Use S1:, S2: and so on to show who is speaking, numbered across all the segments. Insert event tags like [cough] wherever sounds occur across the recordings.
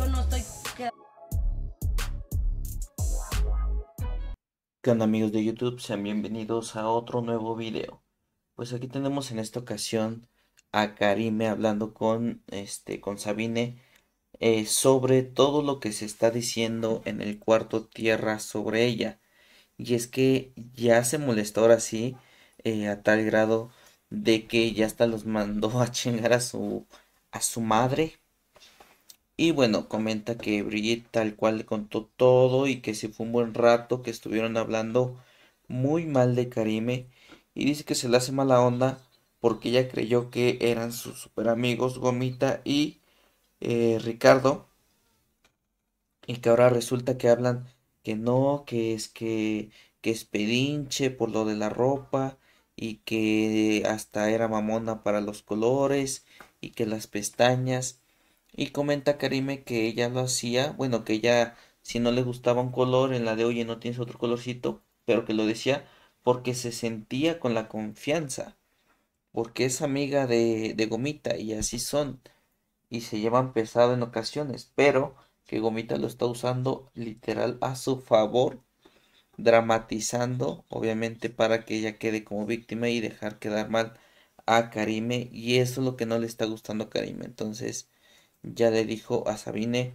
S1: yo no estoy ¿Qué amigos de YouTube? Sean bienvenidos a otro nuevo video. Pues aquí tenemos en esta ocasión a Karime hablando con, este, con Sabine eh, sobre todo lo que se está diciendo en el cuarto tierra sobre ella. Y es que ya se molestó ahora sí eh, a tal grado de que ya hasta los mandó [laughs] a chingar a su, a su madre y bueno, comenta que Brigitte tal cual le contó todo y que se fue un buen rato que estuvieron hablando muy mal de Karime. Y dice que se le hace mala onda porque ella creyó que eran sus super amigos Gomita y eh, Ricardo. Y que ahora resulta que hablan que no, que es que, que es pedinche por lo de la ropa y que hasta era mamona para los colores y que las pestañas y comenta Karime que ella lo hacía, bueno, que ella si no le gustaba un color en la de oye no tienes otro colorcito, pero que lo decía porque se sentía con la confianza, porque es amiga de, de Gomita y así son, y se llevan pesado en ocasiones, pero que Gomita lo está usando literal a su favor, dramatizando, obviamente para que ella quede como víctima y dejar quedar mal a Karime, y eso es lo que no le está gustando a Karime, entonces ya le dijo a Sabine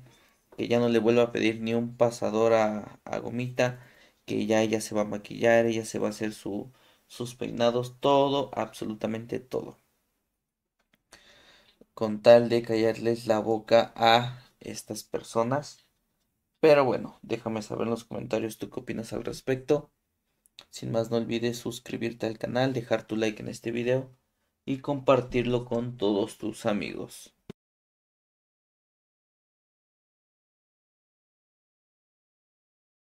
S1: que ya no le vuelva a pedir ni un pasador a, Gomita, que ya ella se va a maquillar, ella se va a hacer sus peinados, todo, absolutamente todo. Con tal de callarles la boca a estas personas. Pero bueno, déjame saber en los comentarios tú qué opinas al respecto. Sin más, no olvides suscribirte al canal, dejar tu like en este video y compartirlo con todos tus amigos.